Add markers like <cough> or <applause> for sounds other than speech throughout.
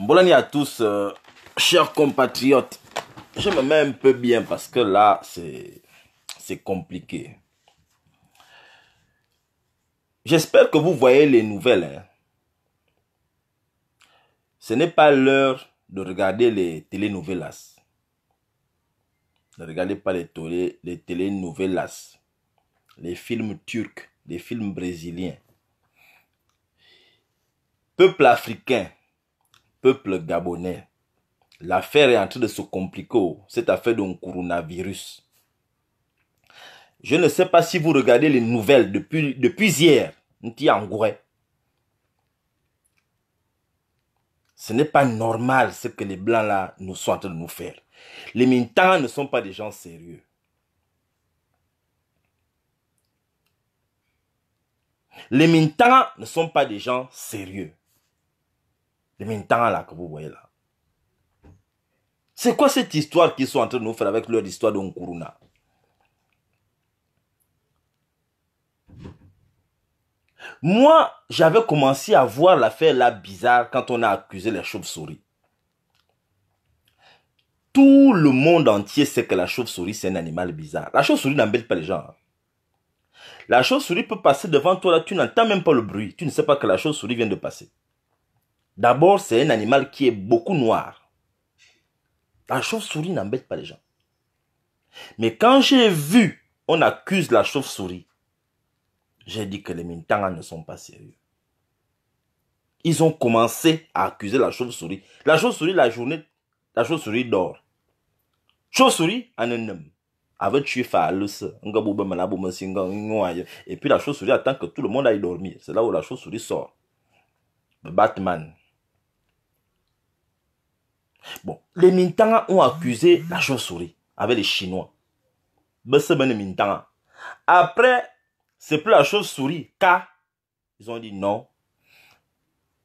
Bonne à tous, euh, chers compatriotes. Je me mets un peu bien parce que là, c'est, compliqué. J'espère que vous voyez les nouvelles. Hein. Ce n'est pas l'heure de regarder les telenovelas. Ne regardez pas les, les telenovelas, les films turcs, les films brésiliens. Peuple africain, peuple gabonais. L'affaire est en train de se compliquer, oh. cette affaire d'un coronavirus. Je ne sais pas si vous regardez les nouvelles depuis, depuis hier, Ce n'est pas normal ce que les blancs là nous sont en train de nous faire. Les militants ne sont pas des gens sérieux. Les militants ne sont pas des gens sérieux. Les temps là que vous voyez là. C'est quoi cette histoire qu'ils sont en train de nous faire avec leur histoire de Moi, j'avais commencé à voir l'affaire là bizarre quand on a accusé les chauves-souris. Tout le monde entier sait que la chauve-souris, c'est un animal bizarre. La chauve-souris n'embête pas les gens. Hein. La chauve-souris peut passer devant toi, là, tu n'entends même pas le bruit. Tu ne sais pas que la chauve-souris vient de passer. D'abord, c'est un animal qui est beaucoup noir. La chauve-souris n'embête pas les gens. Mais quand j'ai vu, on accuse la chauve-souris, j'ai dit que les Mintanga ne sont pas sérieux. Ils ont commencé à accuser la chauve-souris. La chauve-souris, la journée, la chauve-souris dort. Chauve-souris, en un homme. Avec tué et puis la chauve-souris attend que tout le monde aille dormir. C'est là où la chauve-souris sort. Batman, Bon, les Mintanga ont accusé la chauve-souris avec les Chinois. Mintanga. Après, c'est plus la chauve-souris car ils ont dit non.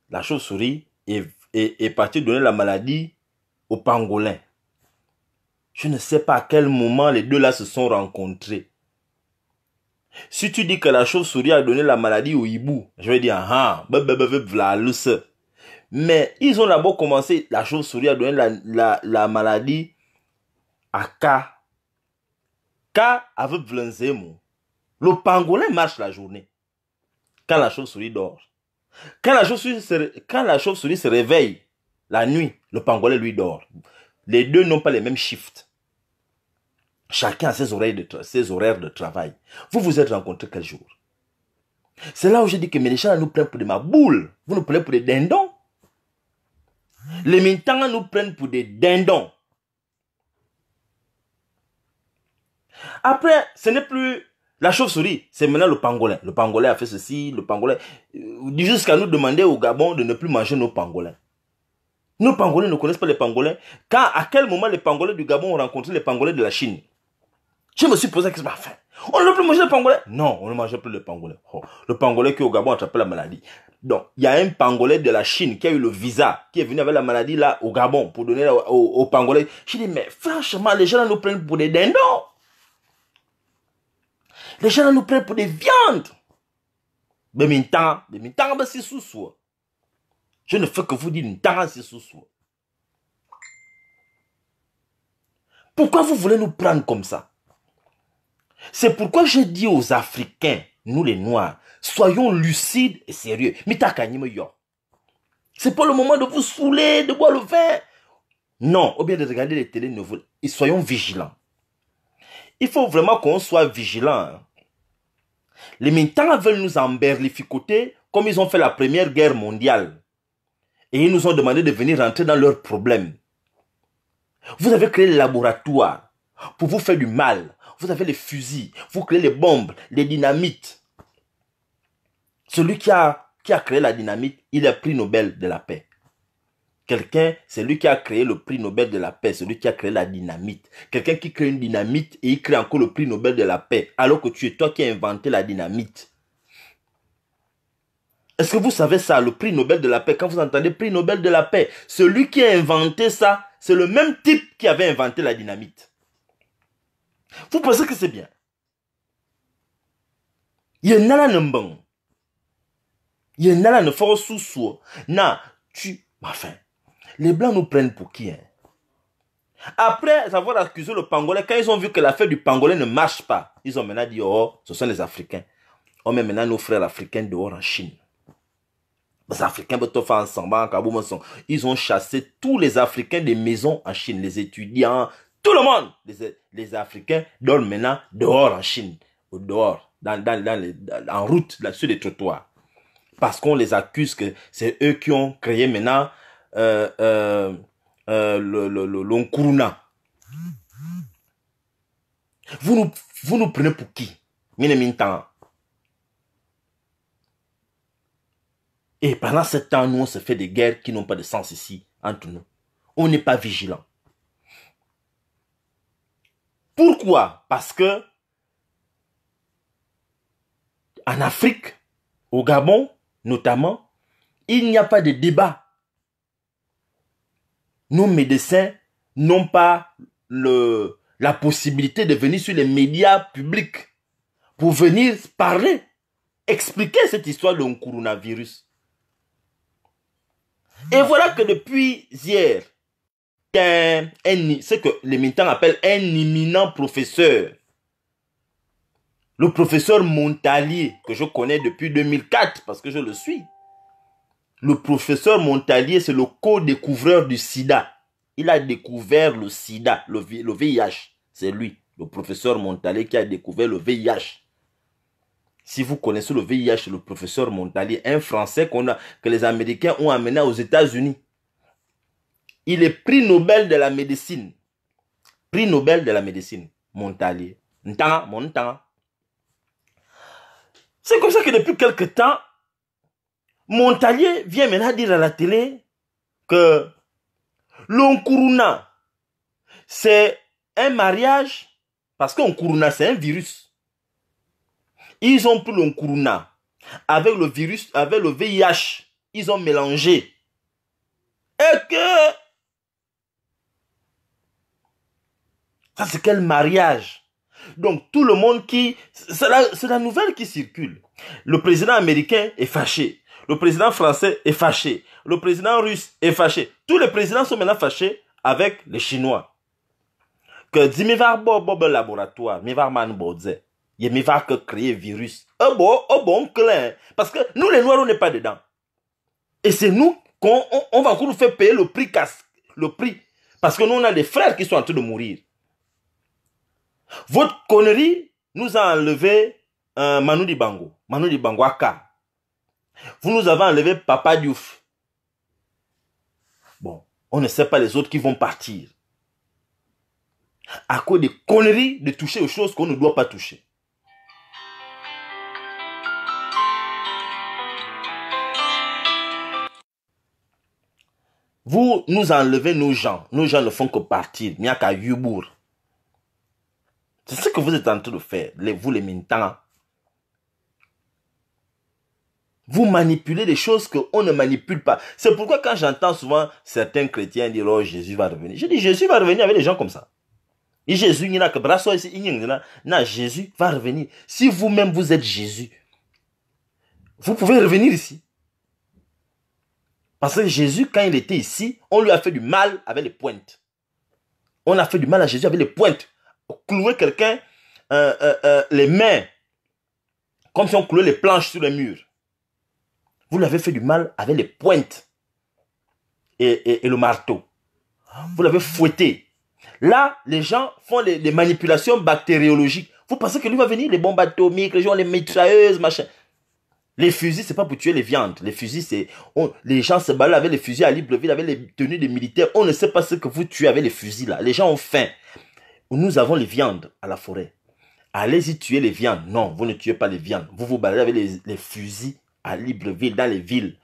La chauve-souris est, est, est partie donner la maladie aux pangolin. Je ne sais pas à quel moment les deux là se sont rencontrés. Si tu dis que la chauve-souris a donné la maladie au hibou, je vais dire ah ah, mais ils ont d'abord commencé, la chauve-souris à donner la, la, maladie à K. K avait Vlenzemo. Le pangolin marche la journée. Quand la chauve-souris dort. Quand la chauve-souris se, quand la chauve se réveille la nuit, le pangolin lui dort. Les deux n'ont pas les mêmes shifts. Chacun a ses, de horaires de travail. Vous vous êtes rencontrés quel jour C'est là où j'ai dit que mes nous prennent pour des maboules. Vous nous prenez pour des dindons. Les Mintangas nous prennent pour des dindons. Après, ce n'est plus la chauve-souris, c'est maintenant le pangolin. Le pangolin a fait ceci, le pangolin. Euh, jusqu'à nous demander au Gabon de ne plus manger nos pangolins. Nos pangolins ne connaissent pas les pangolins. Quand, à quel moment les pangolins du Gabon ont rencontré les pangolins de la Chine je me suis posé la question, fait. on ne peut plus manger le pangolais Non, on ne mangeait plus le pangolais. Oh, le pangolais qui au Gabon attrapé la maladie. Donc, il y a un pangolais de la Chine qui a eu le visa, qui est venu avec la maladie là au Gabon pour donner au, au, pangolais. Je dis, mais franchement, les gens nous prennent pour des dindons. Les gens là nous prennent pour des viandes. Mais maintenant, mais maintenant, c'est sous soi. Je ne fais que vous dire, maintenant, c'est sous soi. Pourquoi vous voulez nous prendre comme ça c'est pourquoi j'ai dit aux Africains, nous les Noirs, soyons lucides et sérieux. C'est pas le moment de vous saouler, de boire le vin. Non, ou bien de regarder les télé Et soyons vigilants. Il faut vraiment qu'on soit vigilants. Hein. Les militants veulent nous emberlificoter comme ils ont fait la première guerre mondiale. Et ils nous ont demandé de venir rentrer dans leurs problèmes. Vous avez créé le laboratoire pour vous faire du mal, vous avez les fusils, vous créez les bombes, les dynamites. Celui qui a, qui a créé la dynamite, il est prix Nobel de la paix. Quelqu'un, c'est lui qui a créé le prix Nobel de la paix, celui qui a créé la dynamite. Quelqu'un qui crée une dynamite et il crée encore le prix Nobel de la paix, alors que tu es toi qui as inventé la dynamite. Est-ce que vous savez ça, le prix Nobel de la paix Quand vous entendez prix Nobel de la paix, celui qui a inventé ça, c'est le même type qui avait inventé la dynamite. Vous pensez que c'est bien Il y en a Il y là tu. Enfin, les blancs nous prennent pour qui hein? Après avoir accusé le pangolais, quand ils ont vu que l'affaire du pangolais ne marche pas, ils ont maintenant dit Oh, ce sont les Africains. On met maintenant nos frères africains dehors en Chine. Les Africains peuvent faire ensemble, ils ont chassé tous les Africains des maisons en Chine, les étudiants, tout le monde. Les, Africains dorment maintenant dehors en Chine, au dehors, en route, là, sur les trottoirs. Parce qu'on les accuse que c'est eux qui ont créé maintenant euh, euh, euh, le, le, Vous nous, prenez pour qui Et pendant ce temps, nous, on se fait des guerres qui n'ont pas de sens ici, entre nous. On n'est pas vigilants. Pourquoi Parce que en Afrique, au Gabon notamment, il n'y a pas de débat. Nos médecins n'ont pas la possibilité de venir sur les médias publics pour venir parler, expliquer cette histoire de coronavirus. Et voilà que depuis hier, ce que les militants appellent un imminent professeur. Le professeur Montalier, que je connais depuis 2004, parce que je le suis. Le professeur Montalier, c'est le co-découvreur du sida. Il a découvert le sida, le, VIH. C'est lui, le professeur Montalier, qui a découvert le VIH. Si vous connaissez le VIH, le professeur Montalier, un Français que les Américains ont amené aux États-Unis. Il est prix Nobel de la médecine. Prix Nobel de la médecine. Montalier. C'est comme ça que depuis quelques temps, Montalier vient maintenant dire à la télé que l'Onkuruna, c'est un mariage, parce qu'Onkuruna, c'est un virus. Ils ont pris l'Onkuruna avec le virus, avec le VIH. Ils ont mélangé. Et que Ça, c'est quel mariage Donc, tout le monde qui... C'est la, nouvelle qui circule. Le président américain est fâché. Le président français est fâché. Le président russe est fâché. Tous les présidents sont maintenant fâchés avec les Chinois. Que dit Mivar Bob laboratoire, Mivar Man Bodze, Mivar que créer virus. Oh bon, oh bon, clair. Parce que nous, les Noirs, on n'est pas dedans. Et c'est nous qu'on va encore nous faire payer le prix Le prix. Parce que nous, on a des frères qui sont en train de mourir. Votre connerie nous a enlevé euh, Manu Dibango, Manu Dibango Aka. Vous nous avez enlevé Papa Diouf. Bon, on ne sait pas les autres qui vont partir. À cause des conneries de toucher aux choses qu'on ne doit pas toucher. Vous nous enlevez nos gens. Nos gens ne font que partir. qu'à Yubour. C'est ce que vous êtes en train de faire, vous les militants. Vous manipulez des choses qu'on ne manipule pas. C'est pourquoi quand j'entends souvent certains chrétiens dire, oh, Jésus va revenir. Je dis, Jésus va revenir avec des gens comme ça. Et Jésus n'y a que brasso ici, Non, Jésus va revenir. Si vous-même vous êtes Jésus, vous pouvez revenir ici. Parce que Jésus, quand il était ici, on lui a fait du mal avec les pointes. On a fait du mal à Jésus avec les pointes clouer quelqu'un euh, euh, euh, les mains, comme si on clouait les planches sur les murs. Vous l'avez fait du mal avec les pointes et, le marteau. Vous l'avez fouetté. Là, les gens font les, manipulations bactériologiques. Vous pensez que lui va venir les bombes atomiques, les gens, les mitrailleuses, machin. Les fusils, c'est pas pour tuer les viandes. Les fusils, c'est. Les gens se baladent avec les fusils à Libreville, avec les tenues des militaires. On ne sait pas ce que vous tuez avec les fusils là. Les gens ont faim nous avons les viandes à la forêt. Allez-y tuer les viandes. Non, vous ne tuez pas les viandes. Vous vous baladez avec les, fusils à Libreville, dans les villes.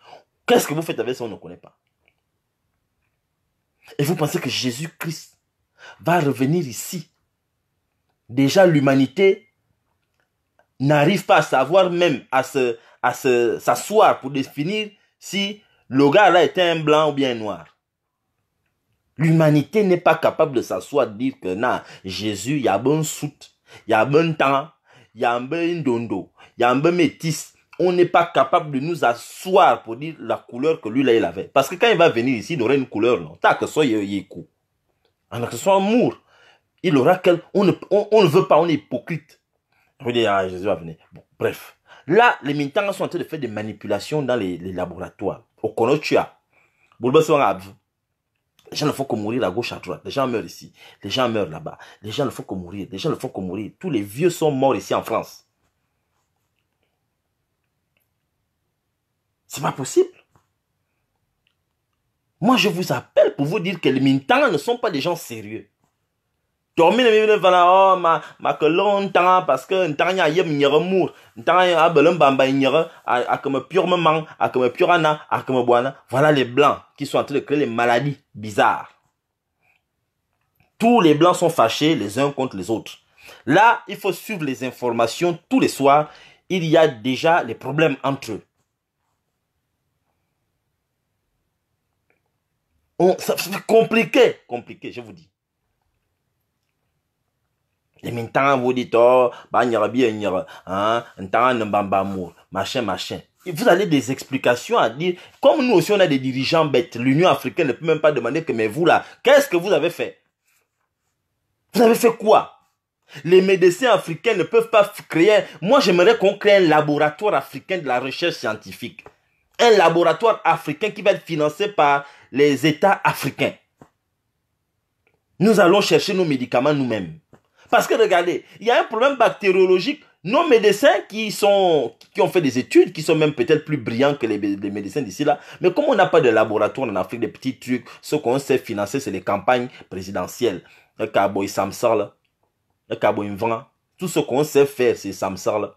Qu'est-ce que vous faites avec ça, on ne connaît pas. Et vous pensez que Jésus-Christ va revenir ici. Déjà, l'humanité n'arrive pas à savoir même à se à s'asseoir pour définir si le gars là était un blanc ou bien un noir. L'humanité n'est pas capable de s'asseoir, de dire que non, Jésus, il y a bon soute, il y a bon temps, il y a un bon dondo, il y a un bon métis. On n'est pas capable de nous asseoir pour dire la couleur que lui, là, il avait. Parce que quand il va venir ici, il aura une couleur, non. Tant que soit Yékou. En que soit amour. Il aura quel. On ne, on, ne veut pas, on est hypocrite. On dire ah, Jésus va venir. bref. Là, les militants sont en train de faire des manipulations dans les, laboratoires. Au Konochia. Les gens ne font que mourir à gauche, à droite. Les gens meurent ici. Les gens meurent là-bas. Les gens ne font que mourir. Les gens ne font que mourir. Tous les vieux sont morts ici en France. C'est pas possible. Moi, je vous appelle pour vous dire que les militants ne sont pas des gens sérieux. Oh, ma ma parce que a a ah, ben, ah, ah, voilà les blancs qui sont en train de créer les maladies bizarres tous les blancs sont fâchés les uns contre les autres là il faut suivre les informations tous les soirs il y a déjà les problèmes entre eux ça, c'est compliqué compliqué je vous dis les maintenant, vous oh bah bien hein bambamour machin machin vous avez des explications à dire comme nous aussi on a des dirigeants bêtes l'Union africaine ne peut même pas demander que mais vous là qu'est-ce que vous avez fait vous avez fait quoi les médecins africains ne peuvent pas créer moi j'aimerais qu'on crée un laboratoire africain de la recherche scientifique un laboratoire africain qui va être financé par les États africains. Nous allons chercher nos médicaments nous-mêmes. Parce que regardez, il y a un problème bactériologique. Nos médecins qui, sont, qui ont fait des études, qui sont même peut-être plus brillants que les, médecins d'ici là, mais comme on n'a pas de laboratoire en Afrique, des petits trucs, ce qu'on sait financer, c'est les campagnes présidentielles. Le cowboy Samsar, le cowboy tout ce qu'on sait faire, c'est Samsar.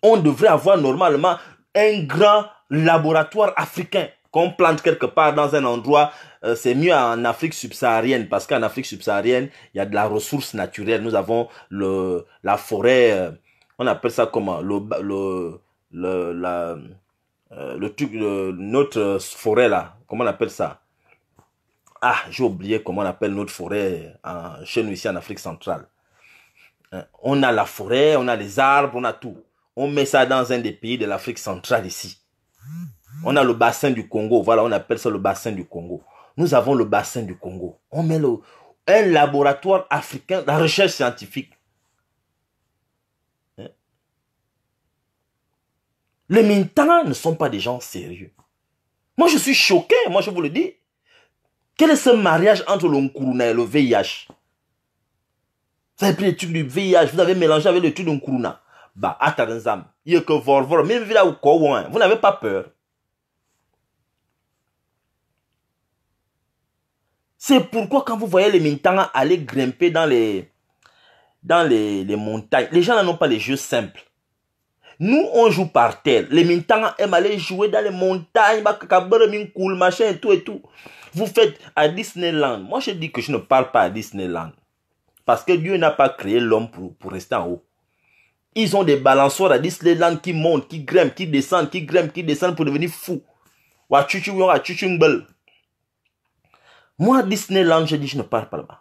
On devrait avoir normalement un grand laboratoire africain qu'on plante quelque part dans un endroit euh, c'est mieux en Afrique subsaharienne parce qu'en Afrique subsaharienne, il y a de la ressource naturelle. Nous avons le la forêt, euh, on appelle ça comment euh, le truc notre forêt là, comment on appelle ça Ah, j'ai oublié comment on appelle notre forêt en, chez nous ici en Afrique centrale. On a la forêt, on a les arbres, on a tout. On met ça dans un des pays de l'Afrique centrale ici. On a le bassin du Congo. Voilà, on appelle ça le bassin du Congo. Nous avons le bassin du Congo. On met un laboratoire africain de recherche scientifique. Hein? Les militants ne sont pas des gens sérieux. Moi, je suis choqué, moi, je vous le dis. Quel est ce mariage entre le Nkuruna et le VIH Vous avez pris le truc du VIH, vous avez mélangé avec le truc de Nkuruna. Bah, attendez, il y a que même Vous n'avez pas peur. C'est pourquoi quand vous voyez les Mintanga aller grimper dans les, dans les, les montagnes, les gens n'ont pas les jeux simples. Nous, on joue par terre. Les Mintanga aiment aller jouer dans les montagnes, machin tout et tout. Vous faites à Disneyland. Moi, je dis que je ne parle pas à Disneyland. Parce que Dieu n'a pas créé l'homme pour, pour rester en haut. Ils ont des balançoires à Disneyland qui montent, qui grimpent, qui descendent, qui grimpent, qui descendent pour devenir fous. Wa moi, Disneyland, je dis, je ne pars pas là-bas.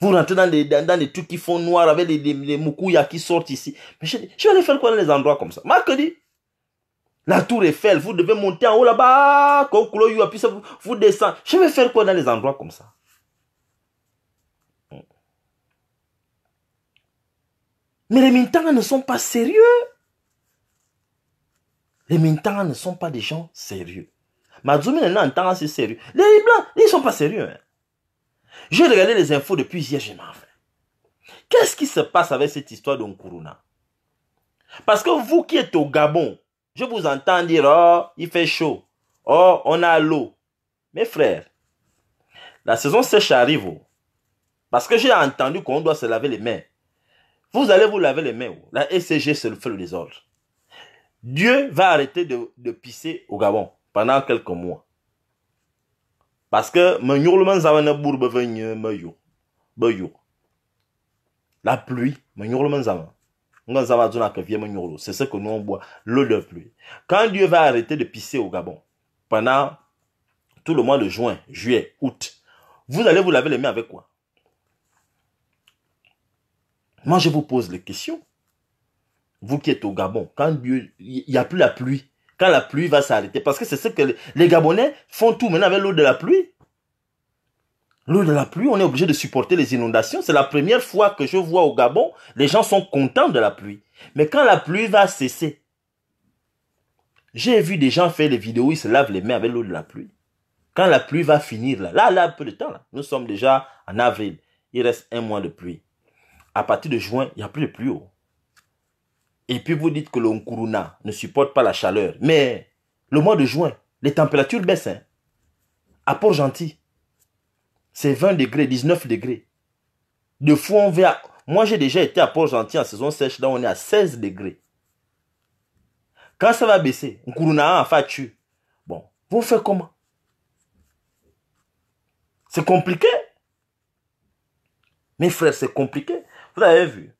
Vous rentrez dans des, trucs qui font noir avec les, les, qui sortent ici. Mais je, je, vais aller faire quoi dans les endroits comme ça Marc dit, la tour Eiffel, vous devez monter en haut là-bas, puis ça vous, descendez. descend. Je vais faire quoi dans les endroits comme ça Mais les Mintans ne sont pas sérieux. Les Mintans ne sont pas des gens sérieux. Mazumi n'est en sérieux. Les blancs, ils sont pas sérieux. Je hein. J'ai regardé les infos depuis hier, je m'en Qu'est-ce qui se passe avec cette histoire d'Onkuruna Parce que vous qui êtes au Gabon, je vous entends dire, oh, il fait chaud. Oh, on a l'eau. Mes frères, la saison sèche arrive. Oh. Parce que j'ai entendu qu'on doit se laver les mains. Vous allez vous laver les mains. Oh. La SCG c'est le feu des désordre. Dieu va arrêter de, de pisser au Gabon pendant quelques mois. Parce que la pluie, c'est ce que nous on boit, l'eau de pluie. Quand Dieu va arrêter de pisser au Gabon, pendant tout le mois de juin, juillet, août, vous allez vous laver les mains avec quoi Moi, je vous pose les questions. Vous qui êtes au Gabon, quand Dieu, il n'y a plus la pluie, quand la pluie va s'arrêter. Parce que c'est ce que les Gabonais font tout maintenant avec l'eau de la pluie. L'eau de la pluie, on est obligé de supporter les inondations. C'est la première fois que je vois au Gabon, les gens sont contents de la pluie. Mais quand la pluie va cesser, j'ai vu des gens faire des vidéos ils se lavent les mains avec l'eau de la pluie. Quand la pluie va finir, là, là, là, peu de temps, nous sommes déjà en avril. Il reste un mois de pluie. À partir de juin, il n'y a plus de pluie. Oh. Et puis vous dites que le Nkuruna ne supporte pas la chaleur. Mais le mois de juin, les températures baissent. Hein. À Port-Gentil, c'est 20 degrés, 19 degrés. De fois, on va. Moi, j'ai déjà été à Port-Gentil en saison sèche, là, on est à 16 degrés. Quand ça va baisser, Nkuruna a fait Bon, vous faites comment C'est compliqué. Mes frères, c'est compliqué. Vous avez vu.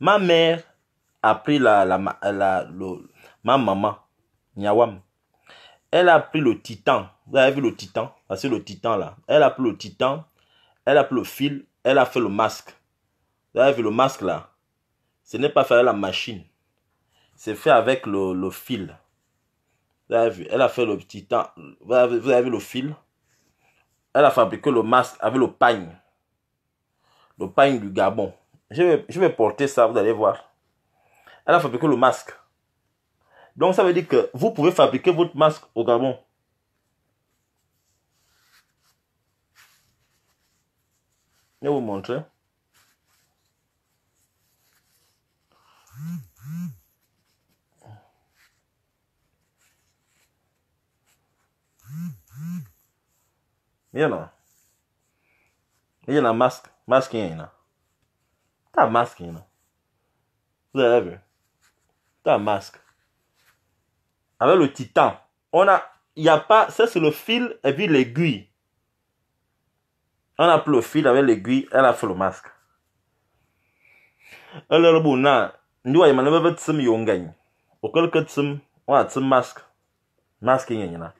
Ma mère, a pris la, la, la ma maman, Nyawam. Elle a pris le titan. Vous avez vu le titan ah, C'est le titan là. Elle a pris le titan. Elle a pris le fil. Elle a fait le masque. Vous avez vu le masque là Ce n'est pas fait avec la machine. C'est fait avec le, le, fil. Vous avez vu Elle a fait le titan. Vous avez, vu le fil Elle a fabriqué le masque avec le pagne. Le pagne du Gabon. Je vais, je vais porter ça, vous allez voir elle a le masque. Donc ça veut dire que vous pouvez fabriquer votre masque au Gabon. Je vais vous montrer. Bien là. en a masque. Masque, il y en a. T'as masque, il y en a. Vous avez vu. T'as un masque. Avec le titan, on a, il n'y a pas, ça c'est le fil et puis l'aiguille. On a pris le fil avec l'aiguille, elle a fait le masque. Alors bon, là, nous on a même tsum Auquel que tsum, on a tsum masque, masque y a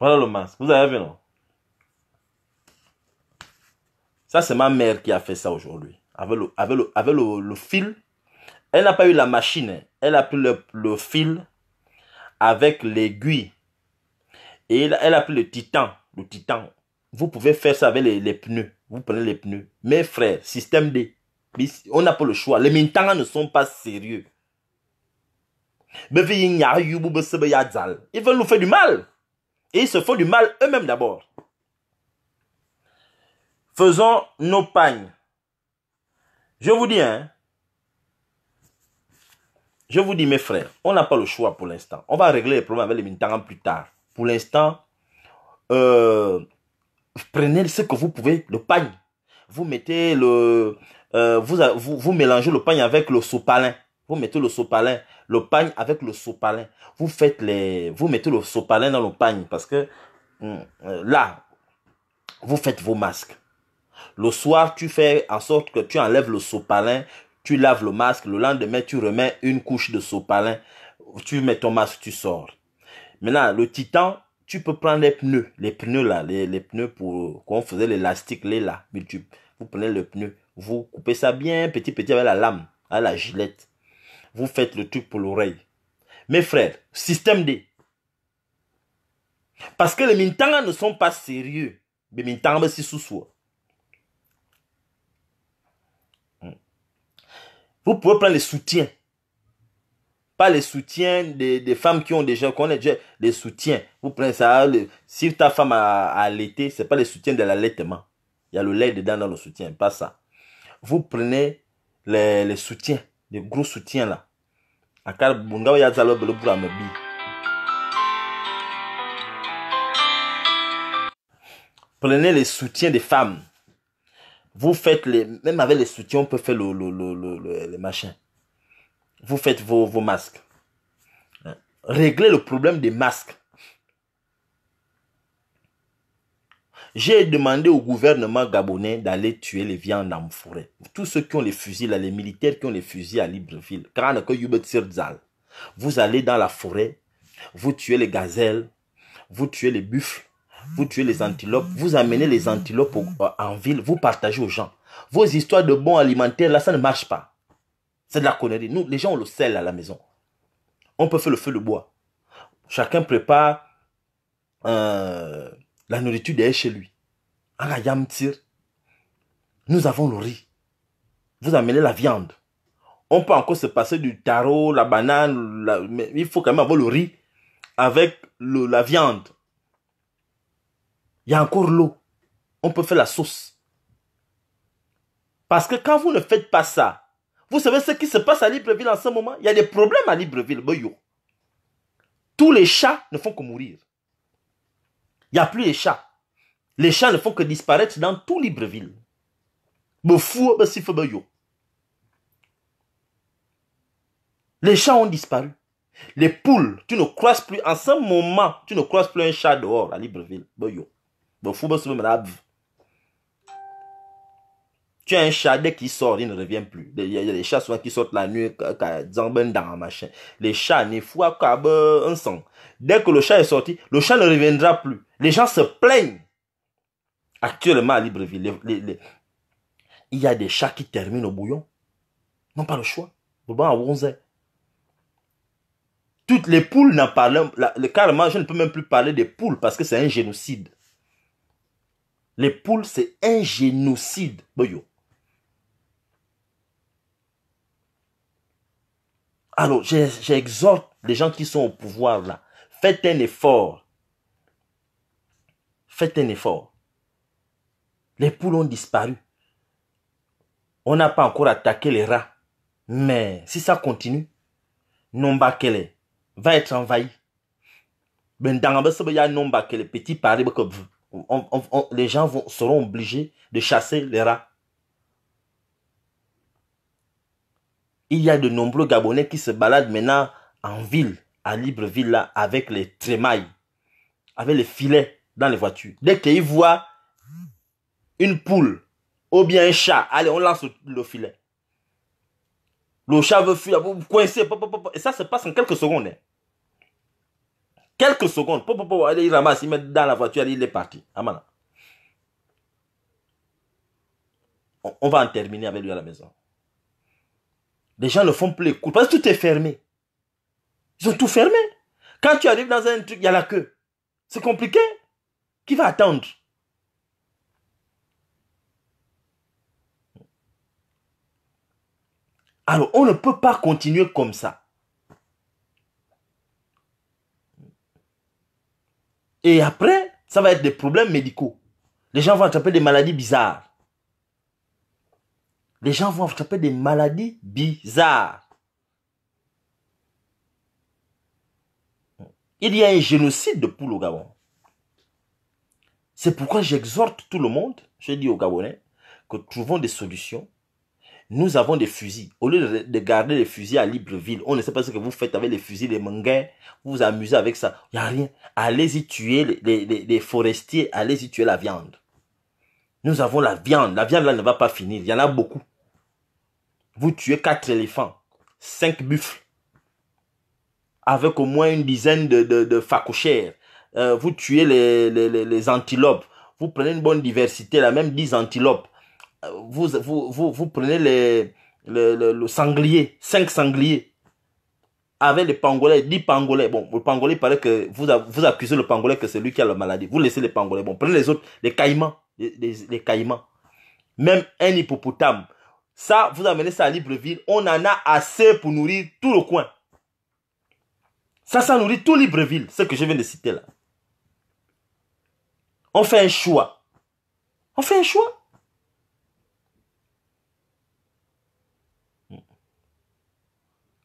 Voilà le masque. Vous avez vu non? Ça c'est ma mère qui a fait ça aujourd'hui avec le, fil. Elle n'a pas eu la machine, hein. elle a pris le, le fil avec l'aiguille. Et elle a pris le titan, le titan. Vous pouvez faire ça avec les, les pneus. Vous prenez les pneus. Mes frères, système D, on n'a pas le choix. Les mintangas ne sont pas sérieux. Ils veulent nous faire du mal. Et ils se font du mal eux-mêmes d'abord. Faisons nos pagnes je vous dis, hein. Je vous dis, mes frères, on n'a pas le choix pour l'instant. On va régler les problèmes avec les militants plus tard. Pour l'instant, euh, prenez ce que vous pouvez, le pagne. Vous mettez le... Euh, vous, vous, mélangez le pagne avec le sopalin. Vous mettez le sopalin, le pagne avec le sopalin. Vous faites les... Vous mettez le sopalin dans le pagne parce que hmm, euh, là, vous faites vos masques. Le soir, tu fais en sorte que tu enlèves le sopalin, tu laves le masque, le lendemain, tu remets une couche de sopalin, tu mets ton masque, tu sors. Maintenant, le titan, tu peux prendre les pneus, les pneus là, les, pneus pour, quand on faisait l'élastique, les là, Vous prenez le pneu, vous coupez ça bien petit petit avec la lame, à la gilette. Vous faites le truc pour l'oreille. Mes frères, système D. Parce que les mintangas ne sont pas sérieux. Les Mintanga, c'est sous-soi. Vous pouvez prendre le soutien. Pas le soutiens des, femmes qui ont déjà, connu déjà, les soutiens. Vous prenez ça. si ta femme a, a allaité, c'est pas le soutien de l'allaitement. Il y a le lait dedans dans le soutien, pas ça. Vous prenez les, les soutiens, les gros soutiens là. Prenez les soutiens des femmes. Vous faites les, même avec les soutiens, on peut faire le, le, le, le, machin. Vous faites vos, vos masques. Hein. Réglez le problème des masques. J'ai demandé au gouvernement gabonais d'aller tuer les viandes en forêt. Tous ceux qui ont les fusils, les militaires qui ont les fusils à Libreville, vous allez dans la forêt, vous tuez les gazelles, vous tuez les buffles, vous tuez les antilopes, vous amenez les antilopes euh, en ville, vous partagez aux gens. Vos histoires de bons alimentaires, là, ça ne marche pas. C'est de la connerie. Nous, les gens, on le sel à la maison. On peut faire le feu de bois. Chacun prépare euh, la nourriture derrière chez lui. Nous avons le riz. Vous amenez la viande. On peut encore se passer du tarot, la banane, mais il faut quand même avoir le riz avec la viande. Il y a encore l'eau. On peut faire la sauce. Parce que quand vous ne faites pas ça, vous savez ce qui se passe à Libreville en ce moment Il y a des problèmes à Libreville. Tous les chats ne font que mourir. Il n'y a plus les chats. Les chats ne font que disparaître dans tout Libreville. Les chats ont disparu. Les poules, tu ne croises plus. En ce moment, tu ne croises plus un chat dehors à Libreville. Tu as un chat, dès qu'il sort, il ne revient plus. Il y a des chats souvent qui sortent la nuit, euh, euh, dans machin. Les chats, ne euh, un sang. Dès que le chat est sorti, le chat ne reviendra plus. Les gens se plaignent. Actuellement, à Libreville, il y a des chats qui terminent au bouillon. N'ont pas le choix. Toutes les poules n'en parlent. Carrément, je ne peux même plus parler des poules parce que c'est un génocide. Les poules, c'est un génocide. Alors, j'exhorte les gens qui sont au pouvoir là. Faites un effort. Faites un effort. Les poules ont disparu. On n'a pas encore attaqué les rats. Mais si ça continue, Nombakele va être envahi. Ben, dans le petit pari, les gens seront obligés de chasser les rats. Il y a de nombreux Gabonais qui se baladent maintenant en ville, à Libreville, avec les trémailles, avec les filets dans les voitures. Dès qu'ils voient une poule ou bien un chat, allez, on lance le filet. Le chat veut fuir, vous coincez, et ça se passe en quelques secondes. Hein. Quelques secondes. il ramasse, il met dans la voiture, il est parti. Amana. On, va en terminer avec lui à la maison. Les gens ne font plus cool. Parce que tout est fermé. Ils ont tout fermé. Quand tu arrives dans un truc, il y a la queue. C'est compliqué. Qui va attendre Alors, on ne peut pas continuer comme ça. Et après, ça va être des problèmes médicaux. Les gens vont attraper des maladies bizarres. Les gens vont attraper des maladies bizarres. Il y a un génocide de poules au Gabon. C'est pourquoi j'exhorte tout le monde, je dis aux Gabonais, que trouvons des solutions nous avons des fusils. Au lieu de garder les fusils à Libreville, on ne sait pas ce que vous faites avec les fusils les manguins. Vous vous amusez avec ça. Il n'y a rien. Allez-y tuer les, forestiers. Allez-y tuer la viande. Nous avons la viande. La viande là ne va pas finir. Il y en a beaucoup. Vous tuez quatre éléphants, cinq buffles, avec au moins une dizaine de, de, facochères. Euh, vous tuez les, antilopes. Vous prenez une bonne diversité, la même 10 antilopes vous, vous, prenez les, le, sanglier, cinq sangliers, avec les pangolais, 10 pangolais. Bon, le pangolais, paraît que vous, vous accusez le pangolais que c'est lui qui a la maladie. Vous laissez les pangolais. Bon, prenez les autres, les caïmans, les, les, les caïmans. Même un hippopotame. Ça, vous amenez ça à Libreville, on en a assez pour nourrir tout le coin. Ça, ça nourrit tout Libreville, ce que je viens de citer là. On fait un choix. On fait un choix.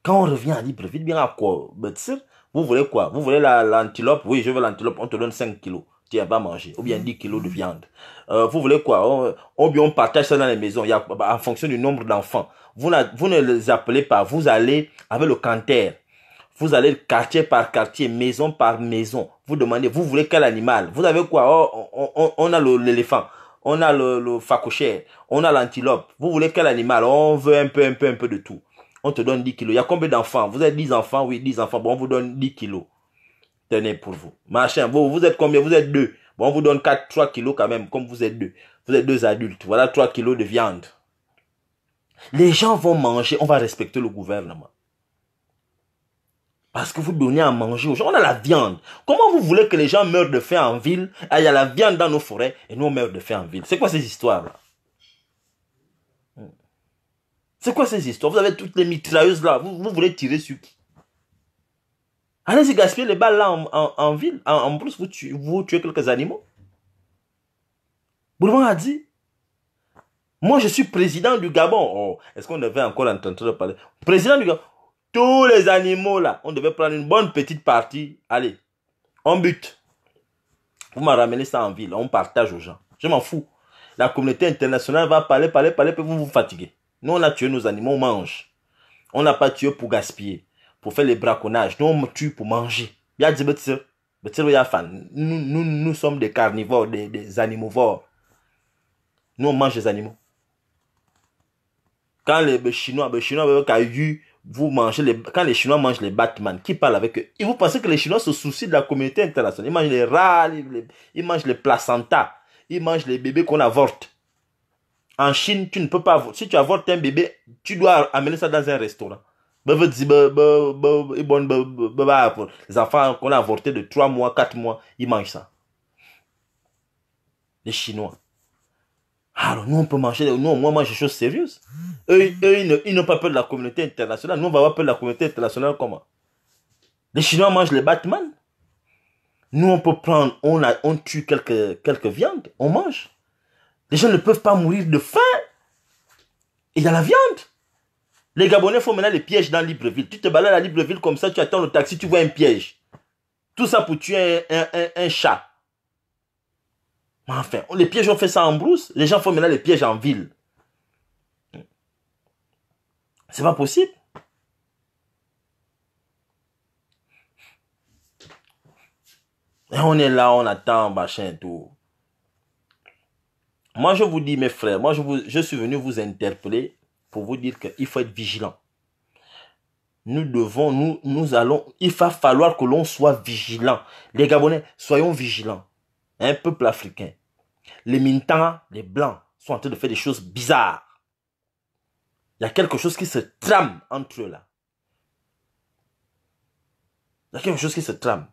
Quand on revient à vite bien à quoi Vous voulez quoi Vous voulez l'antilope Oui, je veux l'antilope, on te donne 5 kilos. Tu n'as pas mangé. Ou bien 10 hmm. kilos de viande. Euh, vous voulez quoi Ou bien on partage ça dans les maisons, il bah, en fonction du nombre d'enfants. Vous, vous ne les appelez pas, vous allez avec le canter. Vous allez quartier par quartier, maison par maison. Vous demandez, vous voulez quel animal Vous avez quoi oh, on, on, on, a l'éléphant, on a le, le facochère, on a l'antilope. Vous voulez quel animal On veut un peu, un peu, un peu de tout on te donne 10 kilos. Il y a combien d'enfants Vous êtes 10 enfants Oui, 10 enfants. Bon, on vous donne 10 kilos. Tenez pour vous. Machin, vous, vous êtes combien Vous êtes deux. Bon, on vous donne 4, 3 kilos quand même, comme vous êtes deux. Vous êtes deux adultes. Voilà 3 kilos de viande. Les gens vont manger, on va respecter le gouvernement. Parce que vous donnez à manger aux gens. On a la viande. Comment vous voulez que les gens meurent de faim en ville ah, Il y a la viande dans nos forêts et nous on meurt de faim en ville. C'est quoi ces histoires-là c'est quoi ces histoires Vous avez toutes les mitrailleuses là, vous, voulez tirer sur qui Allez-y gaspiller les balles là en, ville. En, Brousse, vous tuez, quelques animaux. Bourbon a dit, moi je suis président du Gabon. Oh, est-ce qu'on devait encore entendre parler Président du Gabon. Tous les animaux là, on devait prendre une bonne petite partie. Allez, on bute. Vous m'avez ramené ça en ville, on partage aux gens. Je m'en fous. La communauté internationale va parler, parler, parler, puis vous vous fatiguez. Nous, on a tué nos animaux, on mange. On n'a pas tué pour gaspiller, pour faire les braconnage. Nous, on tue pour manger. Il y a dit, nous, nous, nous sommes des carnivores, des, des animovores. Nous, on mange les animaux. Quand les Chinois, les Chinois, vous mangez les, quand les Chinois mangent les Batman, qui parle avec eux Et vous pensez que les Chinois se soucient de la communauté internationale Ils mangent les rats, ils, mangent les placentas, ils mangent les bébés qu'on avorte. En Chine, tu ne peux pas Si tu avortes un bébé, tu dois amener ça dans un restaurant. Les enfants qu'on a avortés de 3 mois, 4 mois, ils mangent ça. Les Chinois. Alors, nous, on peut manger, nous, mange des choses sérieuses. Eux, ils n'ont pas peur de la communauté internationale. Nous, on va avoir peur de la communauté internationale comment Les Chinois mangent les Batman. Nous, on peut prendre, on, on tue quelques, quelques viandes, on mange. Les gens ne peuvent pas mourir de faim. il y a la viande. Les Gabonais font maintenant les pièges dans Libreville. Tu te balades à Libreville comme ça, tu attends le taxi, tu vois un piège. Tout ça pour tuer un, chat. Mais enfin, les pièges ont fait ça en brousse. Les gens font maintenant les pièges en ville. C'est pas possible. Et on est là, on attend, machin et tout. Moi, je vous dis, mes frères, moi, je, je suis venu vous interpeller pour vous dire qu'il faut être vigilant. Nous devons, nous, nous allons, il va falloir que l'on soit vigilant. Les Gabonais, soyons vigilants. Un peuple africain. Les Mintans, les Blancs, sont en train de faire des choses bizarres. Il y a quelque chose qui se trame entre eux là. Il y a quelque chose qui se trame.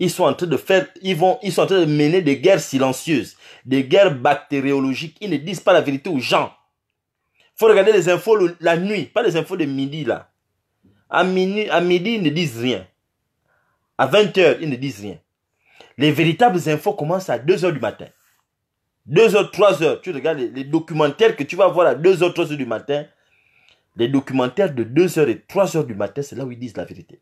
Ils sont en train de faire, ils vont, ils sont train de mener des guerres silencieuses, des guerres bactériologiques. Ils ne disent pas la vérité aux gens. Il Faut regarder les infos la nuit, pas les infos de midi là. À midi, à midi ils ne disent rien. À 20 h ils ne disent rien. Les véritables infos commencent à 2 h du matin. 2 h 3 h tu regardes les, les, documentaires que tu vas voir à 2 h 3 h du matin. Les documentaires de 2 h et 3 h du matin, c'est là où ils disent la vérité.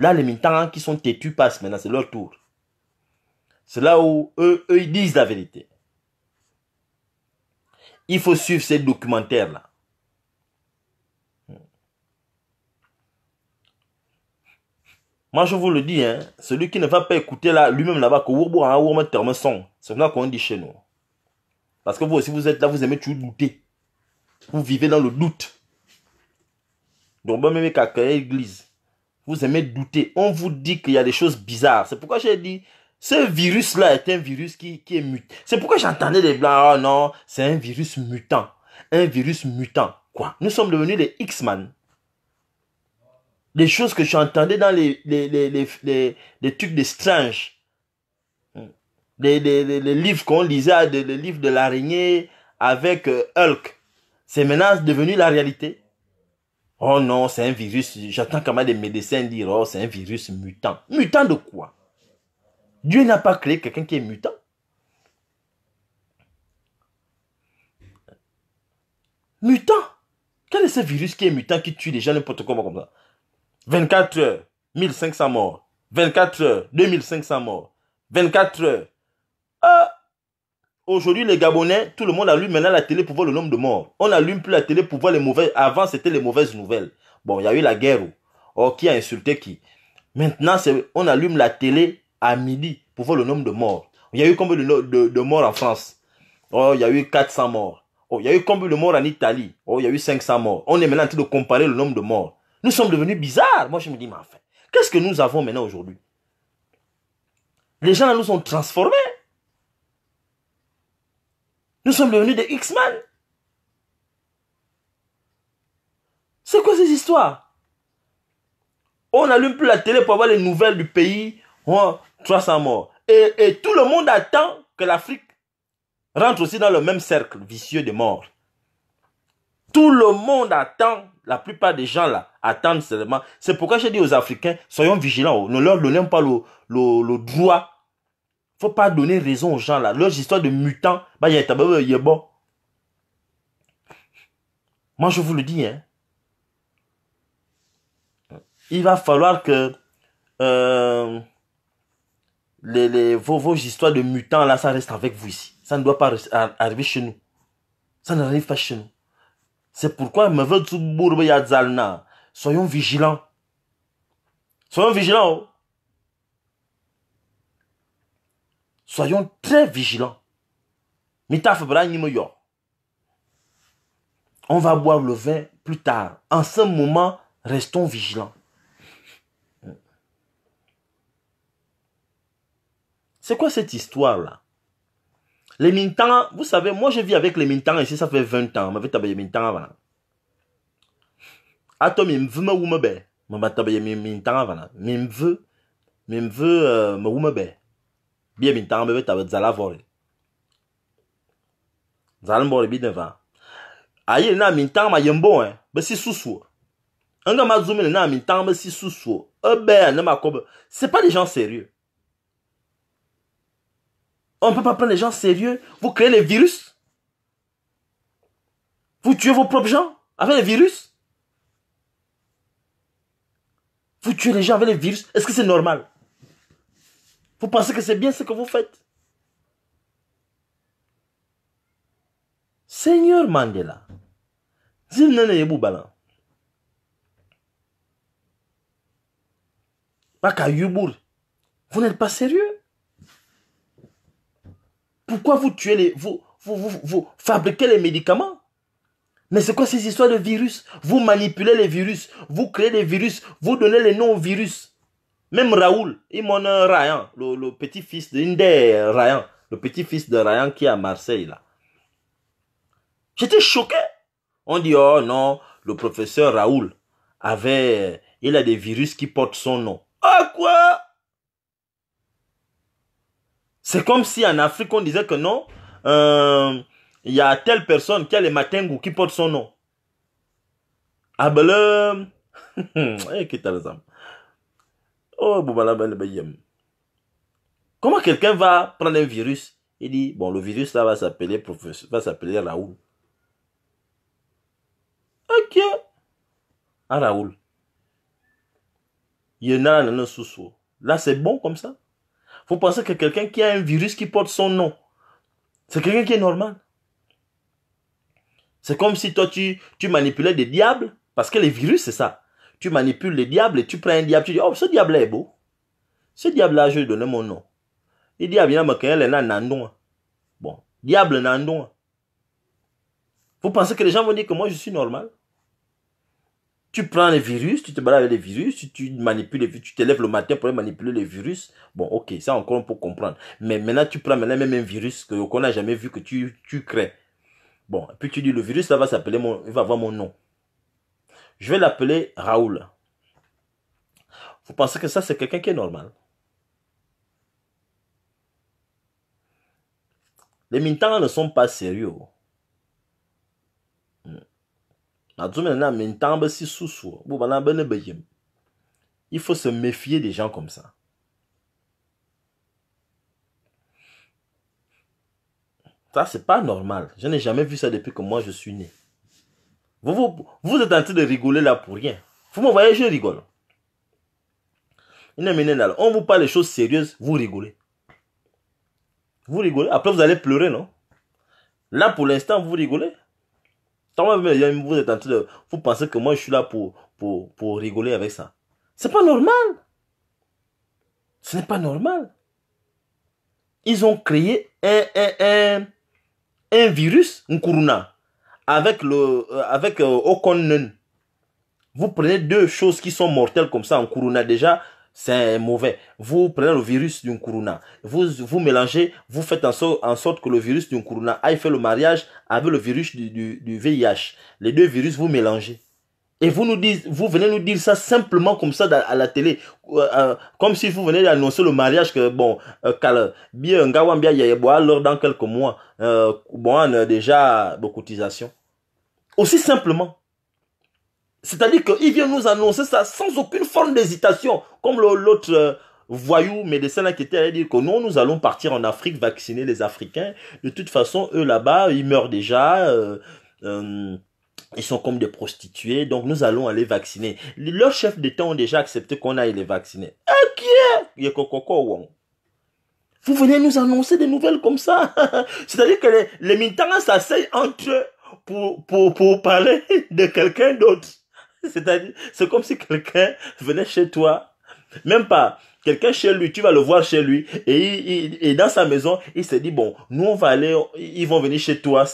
Là, les militants qui sont têtus passent maintenant, c'est leur tour. C'est là où eux, eux, ils disent la vérité. Il faut suivre ces documentaires-là. Moi, je vous le dis, hein, celui qui ne va pas écouter là, lui-même là-bas, que Wurbo a son, c'est là qu'on dit chez nous. Parce que vous aussi, vous êtes là, vous aimez toujours douter. Vous vivez dans le doute. Donc, même qu'à l'église vous aimez douter. On vous dit qu'il y a des choses bizarres. C'est pourquoi j'ai dit, ce virus-là est un virus qui, est mutant. C'est pourquoi j'entendais des blancs, oh non, c'est un virus mutant. Un virus mutant. Quoi Nous sommes devenus les X-Men. Les choses que j'entendais dans les, les, les, les, les trucs de Strange. Les, hmm. les, les, livres qu'on lisait, les, livres de l'araignée avec euh, Hulk. C'est maintenant devenu la réalité. Oh non, c'est un virus. J'attends quand même des médecins dire, oh, c'est un virus mutant. Mutant de quoi Dieu n'a pas créé quelqu'un qui est mutant. Mutant Quel est ce virus qui est mutant, qui tue les gens n'importe comment comme ça 24 heures, 1500 morts. 24 heures, 2500 morts. 24 heures. Ah! Aujourd'hui, les Gabonais, tout le monde allume maintenant la télé pour voir le nombre de morts. On n'allume plus la télé pour voir les mauvaises. Avant, c'était les mauvaises nouvelles. Bon, il y a eu la guerre. Oh, oh qui a insulté qui Maintenant, on allume la télé à midi pour voir le nombre de morts. Il y a eu combien de, de, morts en France Oh, il y a eu 400 morts. Oh, il y a eu combien de morts en Italie Oh, il y a eu 500 morts. On est maintenant en train de comparer le nombre de morts. Nous sommes devenus bizarres. Moi, je me dis, mais enfin, qu'est-ce que nous avons maintenant aujourd'hui Les gens nous ont transformés. Nous sommes devenus des X-Men. C'est quoi ces histoires On allume plus la télé pour avoir les nouvelles du pays. 300 morts. Et, tout le monde attend que l'Afrique rentre aussi dans le même cercle vicieux de morts Tout le monde attend, la plupart des gens là attendent seulement. C'est pourquoi j'ai dit aux Africains, soyons vigilants, oh. ne leur donnons pas le droit faut pas donner raison aux gens là. Leurs histoires de mutants, bah, y y bon. Moi, je vous le dis, hein. Il va falloir que euh, les, vos, vos histoires de mutants là, ça reste avec vous ici. Ça ne doit pas arriver chez nous. Ça n'arrive pas chez nous. C'est pourquoi, soyons vigilants. Soyons vigilants. Oh. Soyons très vigilants. On va boire le vin plus tard. En ce moment, restons vigilants. C'est quoi cette histoire-là Les Mintans, vous savez, moi je vis avec les Mintans ici, ça fait 20 ans. Je avec les Mintans avant. Attends, je me veux, je me je biemitanga mbe beta zala vore nzala mbore bideva ayeli na mintanga mayembo e be si susuo nga mazumile na mintanga be si susuo ebe eh ne c'est pas des gens sérieux on peut pas prendre les gens sérieux vous créez les virus vous tuez vos propres gens avec les virus vous tuez les gens avec les virus est-ce que c'est normal vous pensez que c'est bien ce que vous faites Seigneur Mandela, vous n'êtes pas sérieux Pourquoi vous tuez les... Vous, vous, fabriquez les médicaments mais c'est quoi ces histoires de virus Vous manipulez les virus, vous créez des virus, vous donnez les noms aux virus. Même Raoul, Imon Rayan, le, le petit-fils de des Rayan, le petit-fils de Rayan qui est à Marseille là. J'étais choqué. On dit, oh non, le professeur Raoul avait, il a des virus qui portent son nom. Ah quoi C'est comme si en Afrique on disait que non, euh, il y a telle personne qui a les matengu qui porte son nom. l'exemple. Ah, ben, <laughs> eh, Oh, ben, ben, Comment quelqu'un va prendre un virus et dit, bon, le virus là va s'appeler professeur, va s'appeler Raoul. Ok. Ah, Raoul. Là, c'est bon comme ça. Faut pensez que quelqu'un qui a un virus qui porte son nom, c'est quelqu'un qui est normal. C'est comme si toi, tu manipulais des diables, parce que les virus, c'est ça tu manipules le diable et tu prends un diable, tu dis, oh, ce diable-là est beau. Ce diable-là, je lui donner mon nom. Il dit, ah, bien, y a est nandon. Bon, diable nandon. Vous pensez que les gens vont dire que moi, je suis normal? Tu prends les virus, tu te balades avec les virus, tu, tu manipules les virus, tu te lèves le matin pour manipuler les virus. Bon, ok, ça encore on peut comprendre. Mais maintenant, tu prends maintenant même un virus qu'on n'a jamais vu que tu, crées. Bon, puis tu dis, le virus, ça va s'appeler mon, il va avoir mon nom. Je vais l'appeler Raoul. Vous pensez que ça, c'est quelqu'un qui est normal Les mintans ne sont pas sérieux. Hmm. Il faut se méfier des gens comme ça. Ça, c'est pas normal. Je n'ai jamais vu ça depuis que moi je suis né. Vous, êtes en train de rigoler là pour rien. Vous me voyez, je rigole. On vous parle des choses sérieuses, vous rigolez. Vous rigolez. Après, vous allez pleurer, non Là, pour l'instant, vous rigolez. Vous êtes de... Vous pensez que moi, je suis là pour, pour, rigoler avec ça. C'est pas normal. Ce n'est pas normal. Ils ont créé un, un virus, un corona avec le euh, avec euh, Okonnen. Vous prenez deux choses qui sont mortelles comme ça en Kuruna déjà, c'est mauvais. Vous prenez le virus d'une corona vous vous mélangez, vous faites en, en sorte que le virus d'une corona aille faire le mariage avec le virus du, du VIH. Les deux virus vous mélangez. Et vous, nous dites, vous venez nous dire ça simplement comme ça à la télé, euh, euh, comme si vous venez d'annoncer le mariage que, bon, euh, bien, Ngawambia Yayeboa, alors dans quelques mois, bon, a déjà beaucoup cotisations. Aussi simplement. C'est-à-dire qu'il vient nous annoncer ça sans aucune forme d'hésitation, comme l'autre voyou médecin qui était à dire que non, nous allons partir en Afrique vacciner les Africains. De toute façon, eux là-bas, ils meurent déjà ils sont comme des prostituées, donc nous allons aller vacciner. Leurs chefs d'État ont déjà accepté qu'on aille les vacciner. Vous venez nous annoncer des nouvelles comme ça. <laughs> C'est-à-dire que les, militants s'asseyent entre eux pour, pour, pour parler <laughs> de quelqu'un d'autre. C'est-à-dire, c'est comme si quelqu'un venait chez toi. Même pas. Quelqu'un chez lui, tu vas le voir chez lui. Et, et dans sa maison, il se dit, bon, nous on va aller, ils vont venir chez toi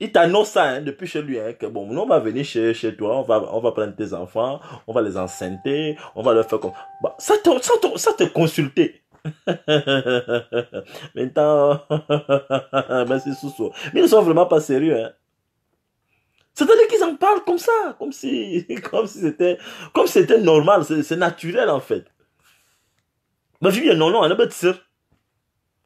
il t'annonce ça hein, depuis chez lui, hein, que bon, on va venir chez, chez toi, on va, on va prendre tes enfants, on va les enceinter, on va leur faire comme... Bah, ça, te, ça, te, ça te consulter. <laughs> Maintenant, <laughs> merci Sousso. Mais ils ne sont vraiment pas sérieux. Hein. C'est-à-dire qu'ils en parlent comme ça, comme si, <laughs> comme si c'était, comme c'était normal, c'est naturel en fait. Mais bah, je dis non, non, elle n'a pas de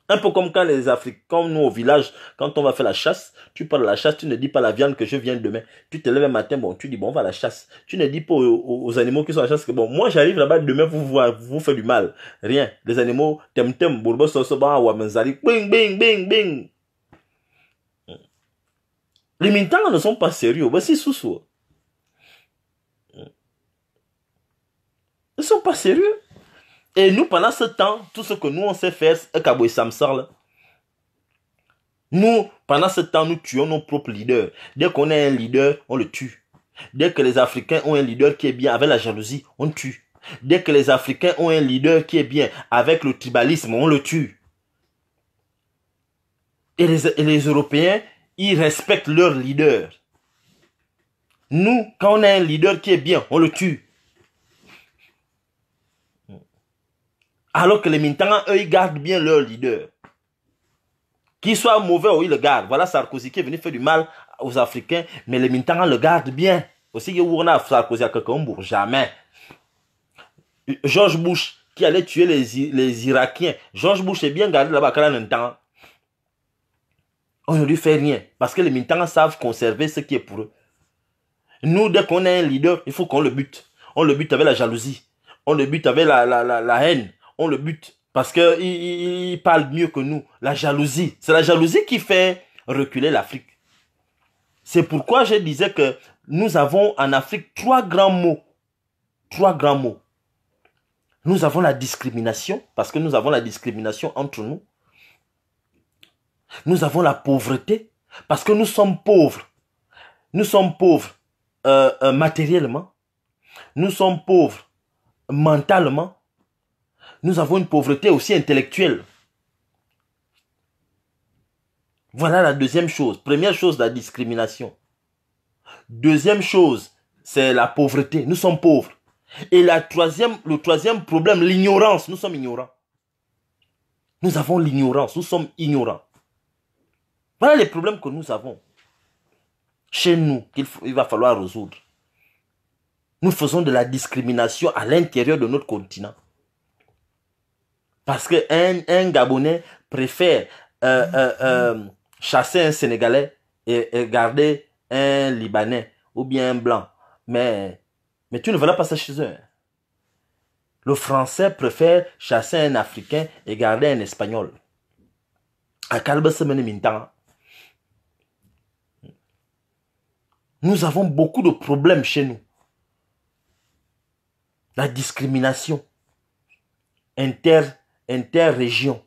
un peu comme quand les Africains, nous au village, quand on va faire la chasse, tu parles de la chasse, tu ne dis pas la viande que je viens demain. Tu te lèves le matin, bon, tu dis bon, on va à la chasse. Tu ne dis pas aux, animaux qui sont à la chasse que bon, moi j'arrive là-bas demain, vous vous, faites du mal. Rien. Les animaux, tem bing bing bing bing. Les militants ne sont pas sérieux. Voici sous Ils ne sont pas sérieux. Et nous, pendant ce temps, tout ce que nous, on sait faire, c'est et Samsar, nous, pendant ce temps, nous tuons nos propres leaders. Dès qu'on a un leader, on le tue. Dès que les Africains ont un leader qui est bien, avec la jalousie, on tue. Dès que les Africains ont un leader qui est bien, avec le tribalisme, on le tue. Et les, et les Européens, ils respectent leur leader. Nous, quand on a un leader qui est bien, on le tue. Alors que les militants, eux, ils gardent bien leur leader. Qu'il soit mauvais ou ils le gardent. Voilà Sarkozy qui est venu faire du mal aux Africains, mais les militants le gardent bien. Aussi, on a Sarkozy à Kakambour. jamais. George Bush qui allait tuer les, Irakiens. George Bush est bien gardé là-bas quand un temps. On ne lui fait rien parce que les militants savent conserver ce qui est pour eux. Nous, dès qu'on a un leader, il faut qu'on le bute. On le bute avec la jalousie. On le bute avec la haine on le but, Parce que il, parle mieux que nous. La jalousie. C'est la jalousie qui fait reculer l'Afrique. C'est pourquoi je disais que nous avons en Afrique trois grands mots. Trois grands mots. Nous avons la discrimination, parce que nous avons la discrimination entre nous. Nous avons la pauvreté, parce que nous sommes pauvres. Nous sommes pauvres euh, euh, matériellement. Nous sommes pauvres mentalement. Nous avons une pauvreté aussi intellectuelle. Voilà la deuxième chose. Première chose, la discrimination. Deuxième chose, c'est la pauvreté. Nous sommes pauvres. Et la troisième, le troisième problème, l'ignorance. Nous sommes ignorants. Nous avons l'ignorance. Nous sommes ignorants. Voilà les problèmes que nous avons chez nous qu'il va falloir résoudre. Nous faisons de la discrimination à l'intérieur de notre continent. Parce qu'un un Gabonais préfère euh, euh, euh, chasser un Sénégalais et, garder un Libanais ou bien un Blanc. Mais, mais tu ne verras pas ça chez eux. Hein. Le Français préfère chasser un Africain et garder un Espagnol. À hein. Nous avons beaucoup de problèmes chez nous. La discrimination inter interrégion,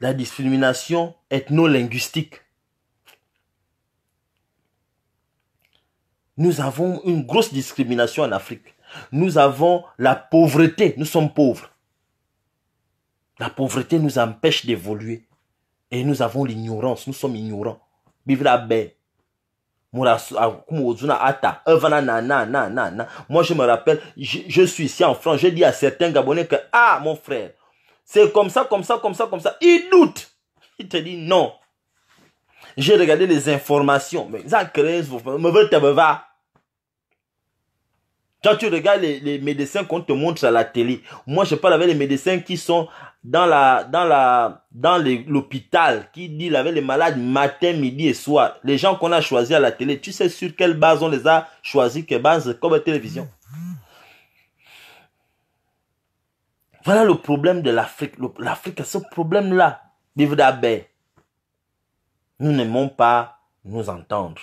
la discrimination ethno-linguistique. Nous avons une grosse discrimination en Afrique. Nous avons la pauvreté, nous sommes pauvres. La pauvreté nous empêche d'évoluer. Et nous avons l'ignorance, nous sommes ignorants. Vive la baie. Moi, je me rappelle, je, suis ici en France, j'ai dit à certains Gabonais que, ah, mon frère, c'est comme ça, comme ça, comme ça, comme ça. Ils doute Il te dit non. J'ai regardé les informations. Mais ça crée, me veut te quand tu regardes les, médecins qu'on te montre à la télé. Moi, je parle avec les médecins qui sont dans la, dans la, dans l'hôpital, qui disent avec les malades matin, midi et soir. Les gens qu'on a choisis à la télé, tu sais sur quelle base on les a choisis, quelle base, comme télévision. Voilà le problème de l'Afrique. L'Afrique a ce problème-là. Vive Nous n'aimons pas nous entendre.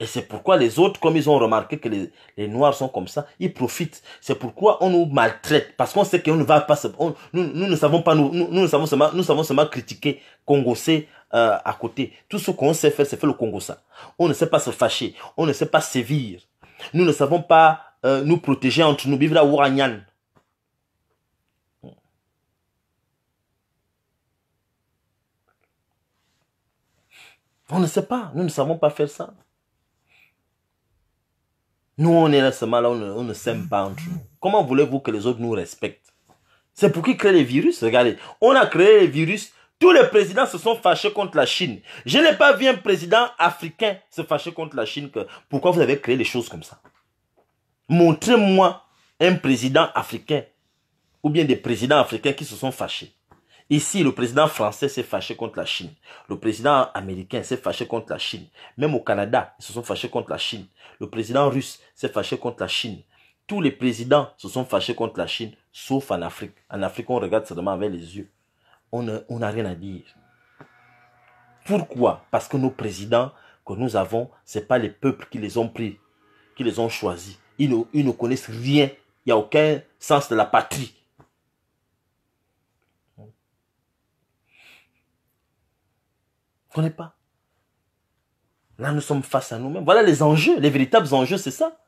Et c'est pourquoi les autres, comme ils ont remarqué que les, noirs sont comme ça, ils profitent. C'est pourquoi on nous maltraite. Parce qu'on sait qu'on ne va pas, on, nous, ne savons pas, nous, nous, savons seulement, nous savons seulement critiquer Congo euh, à côté. Tout ce qu'on sait faire, c'est faire le Congo On ne sait pas se fâcher. On ne sait pas sévir. Nous ne savons pas euh, nous protéger entre nous. Vivre à On ne sait pas. Nous ne savons pas faire ça. Nous, on est là mal là, on, ne s'aime pas entre nous. Comment voulez-vous que les autres nous respectent C'est pour qui créent les virus Regardez, on a créé les virus. Tous les présidents se sont fâchés contre la Chine. Je n'ai pas vu un président africain se fâcher contre la Chine. pourquoi vous avez créé les choses comme ça Montrez-moi un président africain ou bien des présidents africains qui se sont fâchés. Ici, le président français s'est fâché contre la Chine. Le président américain s'est fâché contre la Chine. Même au Canada, ils se sont fâchés contre la Chine. Le président russe s'est fâché contre la Chine. Tous les présidents se sont fâchés contre la Chine, sauf en Afrique. En Afrique, on regarde seulement avec les yeux. On n'a rien à dire. Pourquoi Parce que nos présidents que nous avons, ce n'est pas les peuples qui les ont pris, qui les ont choisis. Ils ne, ils ne connaissent rien. Il n'y a aucun sens de la patrie. ne connaît pas. Là, nous sommes face à nous-mêmes. Voilà les enjeux, les véritables enjeux, c'est ça.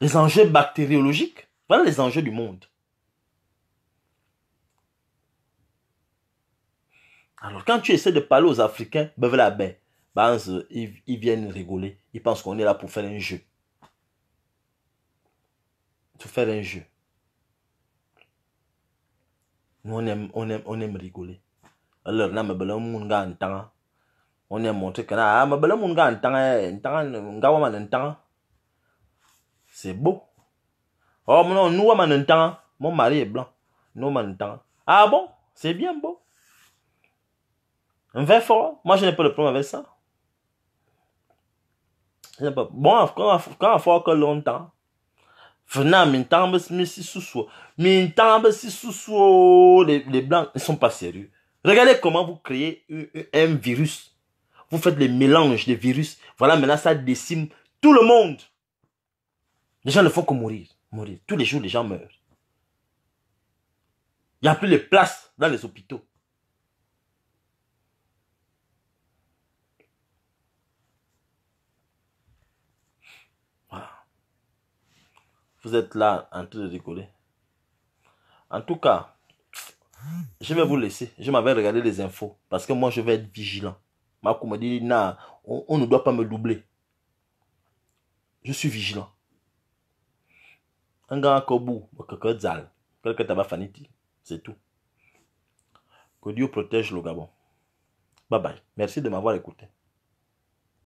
Les enjeux bactériologiques. Voilà les enjeux du monde. Alors, quand tu essaies de parler aux Africains, ils, viennent rigoler. Ils pensent qu'on est là pour faire un jeu. Pour faire un jeu. Nous, on aime, on aime, on aime rigoler. Alors là mɛbɛlɛ belle ga n taŋa On est mɔti que a montré que ah, ga n en n taŋa n c'est beau Oh mon nu nous ni temps. mon mari est blanc nous wama ah bon c'est bien beau un verre fort moi je n'ai pas de problème avec ça bon quand quand fort que longtemps Venant, mes temps, mes sous-sous. Mes temps, si sous-sous. Les blancs, ils sont pas sérieux. Regardez comment vous créez un virus. Vous faites le mélange de virus. Voilà, maintenant ça décime tout le monde. Les gens ne font que mourir. Mourir. Tous les jours, les gens meurent. Il n'y a plus de place dans les hôpitaux. Voilà. Vous êtes là en train de rigoler. En tout cas, je vais vous laisser. Je m'avais regardé les infos. Parce que moi, je vais être vigilant. dit, on, ne doit pas me doubler. Je suis vigilant. Un grand quelque tabac C'est tout. Que Dieu protège le Gabon. Bye bye. Merci de m'avoir écouté.